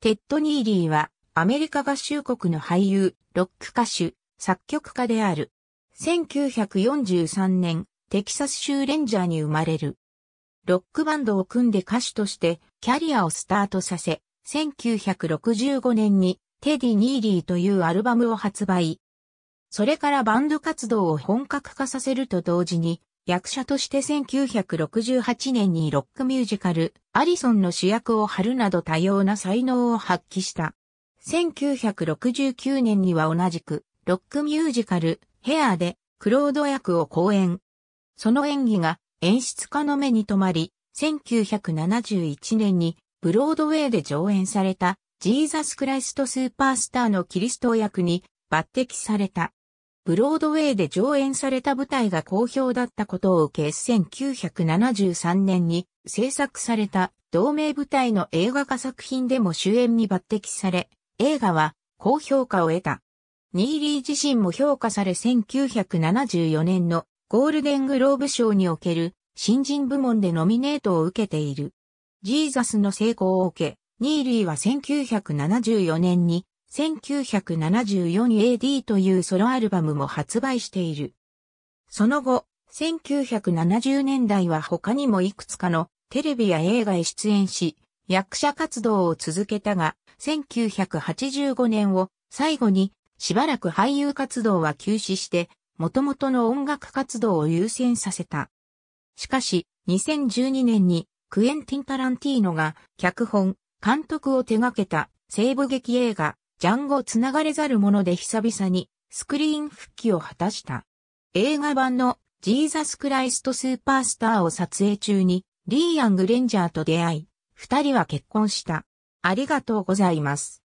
テッド・ニーリーは、アメリカ合衆国の俳優、ロック歌手、作曲家である。1943年、テキサス州レンジャーに生まれる。ロックバンドを組んで歌手としてキャリアをスタートさせ、1965年にテディ・ニーリーというアルバムを発売。それからバンド活動を本格化させると同時に役者として1968年にロックミュージカル、アリソンの主役を張るなど多様な才能を発揮した。1969年には同じく、ロックミュージカル、ヘアーで、クロード役を講演。その演技が演出家の目に留まり、1971年にブロードウェイで上演されたジーザス・クライスト・スーパースターのキリスト役に抜擢された。ブロードウェイで上演された舞台が好評だったことを受け1973年に制作された同名舞台の映画化作品でも主演に抜擢され、映画は高評価を得た。ニーリー自身も評価され1974年のゴールデングローブ賞における新人部門でノミネートを受けている。ジーザスの成功を受け、ニーリーは1974年に 1974AD というソロアルバムも発売している。その後、1970年代は他にもいくつかのテレビや映画へ出演し、役者活動を続けたが、1985年を最後にしばらく俳優活動は休止して、元々の音楽活動を優先させた。しかし、2012年にクエンティン・タランティーノが脚本、監督を手掛けた西部劇映画ジャンゴ繋がれざるもので久々にスクリーン復帰を果たした。映画版のジーザスクライストスーパースターを撮影中にリー・ヤング・レンジャーと出会い、二人は結婚した。ありがとうございます。